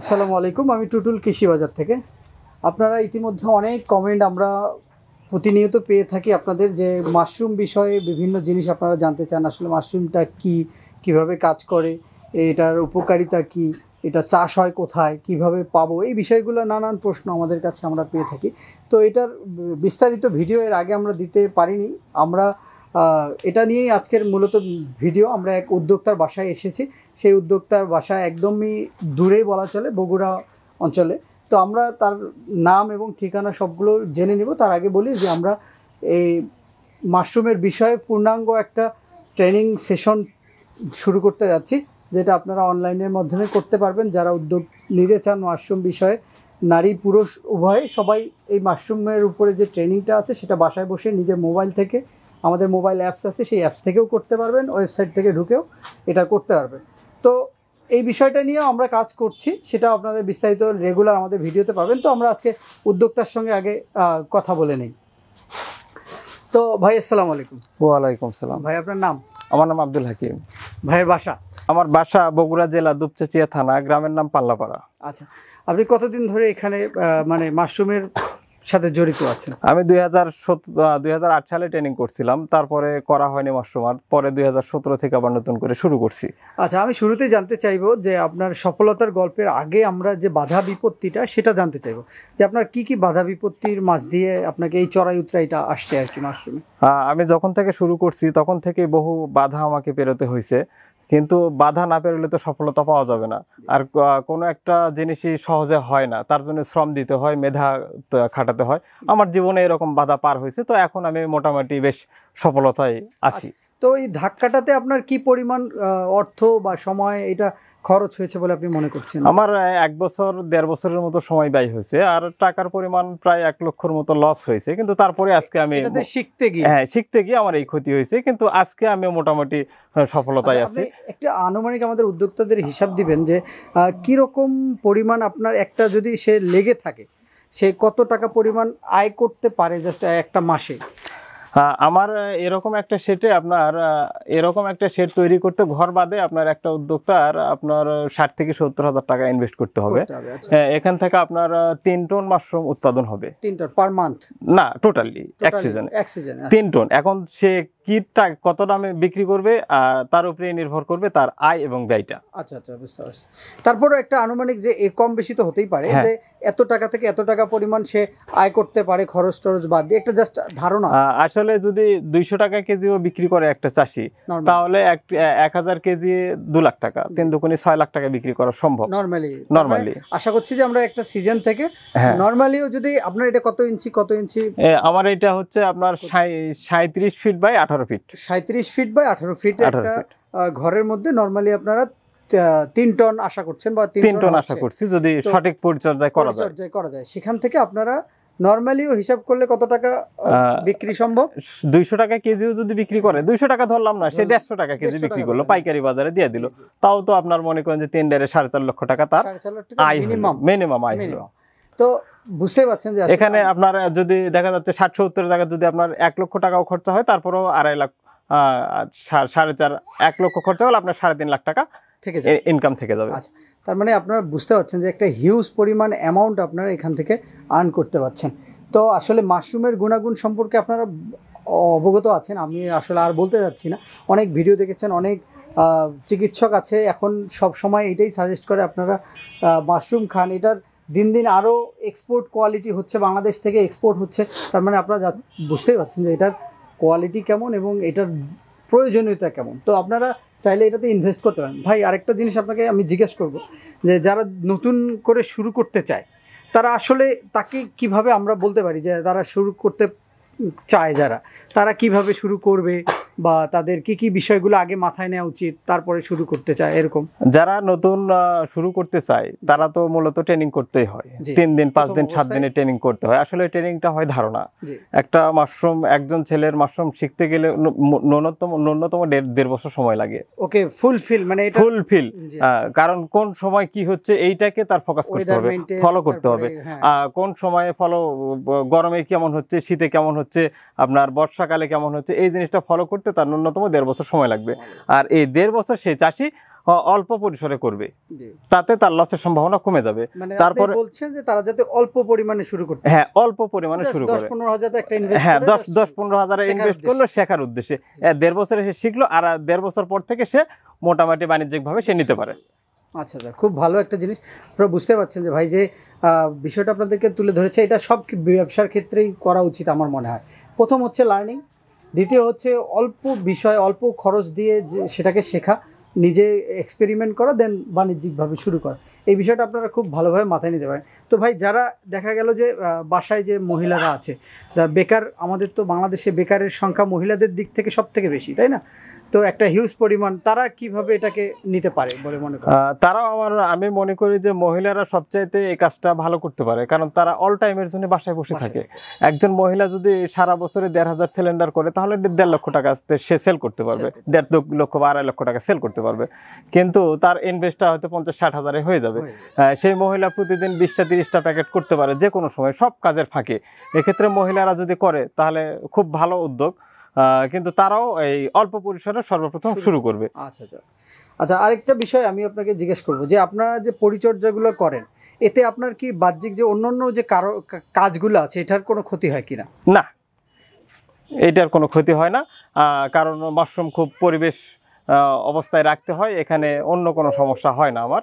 আসসালামু আলাইকুম আমি টুটুল কৃষি বাজার থেকে আপনারা ইতিমধ্যে অনেক কমেন্ট আমরা প্রতিনিয়ত পেয়ে থাকি আপনাদের যে মাশরুম বিষয়ে বিভিন্ন জিনিস আপনারা জানতে চান আসলে মাশরুমটা কি কিভাবে কাজ করে এটার উপকারিতা কি এটা চাষ হয় কোথায় কিভাবে পাবো এই বিষয়গুলো নানান প্রশ্ন আমাদের কাছে আমরা পেয়ে থাকি তো এটার বিস্তারিত ভিডিও এর আগে আমরা দিতে পারিনি আমরা এটা নিয়েই আজকের মূলত ভিডিও আমরা এক উদ্যোক্তার বাসায় এসেছি সেই উদ্যোক্তার বাসা একদমই দূরেই বলা চলে বগুড়া অঞ্চলে তো আমরা তার নাম এবং ঠিকানা সবগুলো জেনে নিব তার আগে বলি যে আমরা এই মাশরুমের বিষয়ে পূর্ণাঙ্গ একটা ট্রেনিং সেশন শুরু করতে যাচ্ছি যেটা আপনারা অনলাইনের মাধ্যমে করতে পারবেন যারা উদ্যোগ নিতে চান মাশরুম বিষয়ে নারী পুরুষ উভয়ে সবাই এই মাশরুমের উপরে যে ট্রেনিংটা আছে সেটা বাসায় বসে নিজের মোবাইল থেকে আমাদের মোবাইল অ্যাপস আছে সেই অ্যাপস থেকেও করতে পারবেন ওয়েবসাইট থেকে ঢুকেও এটা করতে পারবেন তো এই বিষয়টা নিয়েও আমরা কাজ করছি সেটা আপনাদের বিস্তারিত রেগুলার আমাদের ভিডিওতে পাবেন তো আমরা আজকে উদ্যোক্তার সঙ্গে আগে কথা বলে নেই তো ভাই আসসালামু আলাইকুম ওয়ালাইকুম আসসালাম ভাই আপনার নাম আমার নাম আব্দুল হাকিম ভাইয়ের বাসা আমার বাসা বগুড়া জেলা দুপচাচিয়া থানা গ্রামের নাম পাল্লাপাড়া আচ্ছা আপনি কতদিন ধরে এখানে মানে মাশরুমের সাথে জড়িত আছেন আমি দুই হাজার সালে ট্রেনিং করছিলাম তারপরে করা হয়নি মাসমার পরে দুই হাজার থেকে আবার নতুন করে শুরু করছি আচ্ছা আমি শুরুতেই জানতে চাইবো যে আপনার সফলতার গল্পের আগে আমরা যে বাধা বিপত্তিটা সেটা জানতে চাইবো যে আপনার কি কি বাধা বিপত্তির মাছ দিয়ে আপনাকে এই চড়াই উতরাইটা আসছে আর কি মাশরুমে আমি যখন থেকে শুরু করছি তখন থেকে বহু বাধা আমাকে পেরোতে হয়েছে কিন্তু বাধা না পেরলে তো সফলতা পাওয়া যাবে না আর কোনো একটা জিনিসই সহজে হয় না তার জন্য শ্রম দিতে হয় মেধা খাটাতে হয় আমার জীবনে এরকম বাধা পার হয়েছে তো এখন আমি মোটামুটি বেশ সফলতায় আছি তো এই ধাক্কাটাতে আপনার কি পরিমাণ অর্থ বা সময় এটা খরচ হয়েছে বলে আপনি মনে করছেন আমার এক বছর দেড় বছরের মতো সময় ব্যয় হয়েছে আর টাকার পরিমাণ প্রায় এক লক্ষর মতো লস হয়েছে কিন্তু তারপরে আজকে আমি শিখতে গিয়ে হ্যাঁ শিখতে গিয়ে আমার এই ক্ষতি হয়েছে কিন্তু আজকে আমি মোটামুটি সফলতায় আচ্ছা, আছি একটা আনুমানিক আমাদের উদ্যোক্তাদের হিসাব দিবেন যে কীরকম পরিমাণ আপনার একটা যদি সে লেগে থাকে সে কত টাকা পরিমাণ আয় করতে পারে জাস্ট একটা মাসে আমার এরকম একটা সেটে আপনার এরকম একটা সেট তৈরি করতে ঘর বাদে আপনার একটা উদ্যোক্তার আপনার ষাট থেকে সত্তর হাজার টাকা ইনভেস্ট করতে হবে আচ্ছা। এখান থেকে আপনার তিন টন মাশরুম উৎপাদন হবে তিন টন পার মান্থ না টোটালি এক সিজনে তিন টন এখন সে কিটটা কত দামে বিক্রি করবে তার উপরে নির্ভর করবে তার আয় এবং ব্যয়টা আচ্ছা আচ্ছা বুঝতে পারছি তারপরে একটা আনুমানিক যে কম বেশি তো হতেই পারে হ্যাঁ। যে এত টাকা থেকে এত টাকা পরিমাণ সে আয় করতে পারে খরচ টরচ বাদ দিয়ে একটা জাস্ট ধারণা আসলে যদি দুইশো টাকা কেজিও বিক্রি করে একটা চাষি তাহলে এক হাজার কেজি দু লাখ টাকা তিন দুকুনি ছয় লাখ টাকা বিক্রি করা সম্ভব নর্মালি নর্মালি আশা করছি যে আমরা একটা সিজন থেকে নর্মালিও হ্যাঁ। যদি আপনার এটা কত ইঞ্চি কত ইঞ্চি আমার এটা হচ্ছে আপনার সাঁত্রিশ ফিট বাই আঠারো আঠারো ফিট সাঁত্রিশ ফিট বাই আঠারো ফিট ঘরের মধ্যে নর্মালি আপনারা তিন টন আশা করছেন বা তিন টন আশা করছি যদি সঠিক পরিচর্যায় করা যায় করা যায় সেখান থেকে আপনারা নর্মালিও হিসাব করলে কত টাকা বিক্রি সম্ভব দুইশো টাকা কেজিও যদি বিক্রি করে দুইশো টাকা ধরলাম না সে দেড়শো টাকা কেজি বিক্রি করলো পাইকারি বাজারে দিয়ে দিল তাও তো আপনার মনে করেন যে টেন্ডারে সাড়ে চার লক্ষ টাকা তার আয় মিনিমাম আয় হলো তো বুঝতে পারছেন যে এখানে আপনার যদি দেখা যাচ্ছে ষাট সত্তর জায়গায় যদি আপনার এক লক্ষ টাকাও খরচা হয় তারপরেও আড়াই লাখ সাড়ে চার এক লক্ষ খরচা হলে আপনার সাড়ে তিন লাখ টাকা থেকে যাবে ইনকাম থেকে যাবে আচ্ছা তার মানে আপনারা বুঝতে পারছেন যে একটা হিউজ পরিমাণ অ্যামাউন্ট আপনারা এখান থেকে আর্ন করতে পারছেন তো আসলে মাশরুমের গুণাগুণ সম্পর্কে আপনারা অবগত আছেন আমি আসলে আর বলতে যাচ্ছি না অনেক ভিডিও দেখেছেন অনেক চিকিৎসক আছে এখন সব সময় এটাই সাজেস্ট করে আপনারা মাশরুম খান এটার দিন দিন আরও এক্সপোর্ট কোয়ালিটি হচ্ছে বাংলাদেশ থেকে এক্সপোর্ট হচ্ছে তার মানে আপনারা বুঝতেই পারছেন যে এটার কোয়ালিটি কেমন এবং এটার প্রয়োজনীয়তা কেমন তো আপনারা চাইলে এটাতে ইনভেস্ট করতে পারেন ভাই আরেকটা জিনিস আপনাকে আমি জিজ্ঞেস করব যে যারা নতুন করে শুরু করতে চায় তারা আসলে তাকে কিভাবে আমরা বলতে পারি যে তারা শুরু করতে চায় যারা তারা কিভাবে শুরু করবে বা তাদের কি কি বিষয়গুলো আগে মাথায় নেওয়া উচিত তারপরে শুরু করতে চায় এরকম যারা নতুন শুরু করতে চায় তারা তো মূলত ট্রেনিং করতেই হয় তিন দিন পাঁচ দিন সাত দিনে ট্রেনিং করতে হয় আসলে ট্রেনিংটা হয় ধারণা একটা মাশরুম একজন ছেলের মাশরুম শিখতে গেলে ন্যূনতম ন্যূনতম দেড় বছর সময় লাগে ওকে ফুলফিল মানে ফুলফিল কারণ কোন সময় কি হচ্ছে এইটাকে তার ফোকাস করতে হবে ফলো করতে হবে হ্যাঁ। কোন সময়ে ফলো গরমে কেমন হচ্ছে শীতে কেমন হচ্ছে আপনার বর্ষাকালে কেমন হচ্ছে এই জিনিসটা ফলো করতে করতে তার ন্যূনতম দেড় বছর সময় লাগবে আর এই দেড় বছর সে চাষি অল্প পরিসরে করবে তাতে তার লসের সম্ভাবনা কমে যাবে মানে তারপরে বলছেন যে তারা যাতে অল্প পরিমাণে শুরু করতে হ্যাঁ অল্প পরিমাণে শুরু করে হ্যাঁ দশ দশ পনেরো হাজার ইনভেস্ট করলো শেখার উদ্দেশ্যে হ্যাঁ, দেড় বছরে সে শিখলো আর দেড় বছর পর থেকে সে মোটামুটি বাণিজ্যিকভাবে সে নিতে পারে আচ্ছা স্যার আচ্ছা, খুব ভালো একটা জিনিস আপনারা বুঝতে পারছেন যে ভাই যে বিষয়টা আপনাদেরকে তুলে ধরেছে এটা সব ব্যবসার ক্ষেত্রেই করা উচিত আমার মনে হয় প্রথম হচ্ছে লার্নিং দ্বিতীয় হচ্ছে অল্প বিষয় অল্প খরচ দিয়ে সেটাকে শেখা নিজে এক্সপেরিমেন্ট করা দেন বাণিজ্যিকভাবে শুরু করা এই বিষয়টা আপনারা খুব ভালোভাবে মাথায় নিতে পারেন তো ভাই যারা দেখা গেল যে বাসায় যে মহিলারা আছে বেকার আমাদের তো বাংলাদেশে বেকারের সংখ্যা মহিলাদের দিক থেকে সব থেকে বেশি তাই না তো একটা হিউজ পরিমাণ তারা কিভাবে এটাকে নিতে পারে বলে মনে করি তারাও আমার আমি মনে করি যে মহিলারা সবচাইতে এই কাজটা ভালো করতে পারে কারণ তারা অল টাইমের জন্য বাসায় বসে থাকে একজন মহিলা যদি সারা বছরে দেড় হাজার সিলিন্ডার করে তাহলে দেড় লক্ষ টাকা সে সেল করতে পারবে দেড় লক্ষ বা আড়াই লক্ষ টাকা সেল করতে পারবে কিন্তু তার ইনভেস্টটা হয়তো পঞ্চাশ ষাট হাজারে হয়ে যাবে সেই মহিলা প্রতিদিন বিশটা তিরিশটা প্যাকেট করতে পারে যে কোনো সময় সব কাজের ফাঁকে এক্ষেত্রে মহিলারা যদি করে তাহলে খুব ভালো উদ্যোগ কিন্তু তারাও এই অল্প পরিসরে সর্বপ্রথম শুরু করবে আচ্ছা আচ্ছা আচ্ছা আরেকটা বিষয় আমি আপনাকে জিজ্ঞেস করব যে আপনারা যে পরিচর্যাগুলো করেন এতে আপনার কি বাহ্যিক যে অন্যান্য যে কারো কাজগুলো আছে এটার কোনো ক্ষতি হয় কিনা না এটার কোনো ক্ষতি হয় না কারণ মাশরুম খুব পরিবেশ অবস্থায় রাখতে হয় এখানে অন্য কোনো সমস্যা হয় না আমার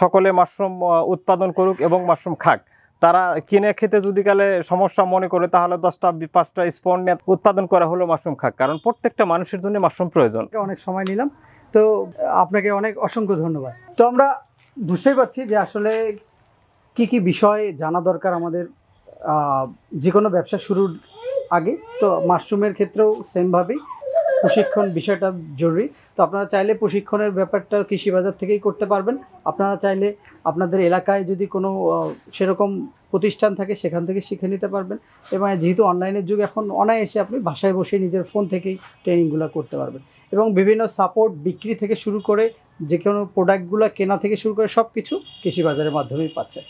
সকলে মাশরুম উৎপাদন করুক এবং মাশরুম খাক তারা কিনে খেতে যদি কালে সমস্যা মনে করে তাহলে দশটা পাঁচটা স্পন উৎপাদন করা হলো মাশরুম খাক কারণ প্রত্যেকটা মানুষের জন্য মাশরুম প্রয়োজন অনেক সময় নিলাম তো আপনাকে অনেক অসংখ্য ধন্যবাদ তো আমরা বুঝতেই পারছি যে আসলে কি কি বিষয় জানা দরকার আমাদের যে কোনো ব্যবসা শুরুর আগে তো মাশরুমের ক্ষেত্রেও সেমভাবেই প্রশিক্ষণ বিষয়টা জরুরি তো আপনারা চাইলে প্রশিক্ষণের ব্যাপারটা কৃষি বাজার থেকেই করতে পারবেন আপনারা চাইলে আপনাদের এলাকায় যদি কোনো সেরকম প্রতিষ্ঠান থাকে সেখান থেকে শিখে নিতে পারবেন এবং যেহেতু অনলাইনের যুগ এখন অনায়াসে আপনি বাসায় বসে নিজের ফোন থেকেই ট্রেনিংগুলো করতে পারবেন এবং বিভিন্ন সাপোর্ট বিক্রি থেকে শুরু করে যে কোনো প্রোডাক্টগুলো কেনা থেকে শুরু করে সব কিছু কৃষি বাজারের মাধ্যমেই পাচ্ছে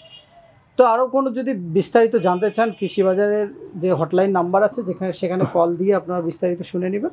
তো আরও কোনো যদি বিস্তারিত জানতে চান কৃষি বাজারের যে হটলাইন নাম্বার আছে যেখানে সেখানে কল দিয়ে আপনারা বিস্তারিত শুনে নেবেন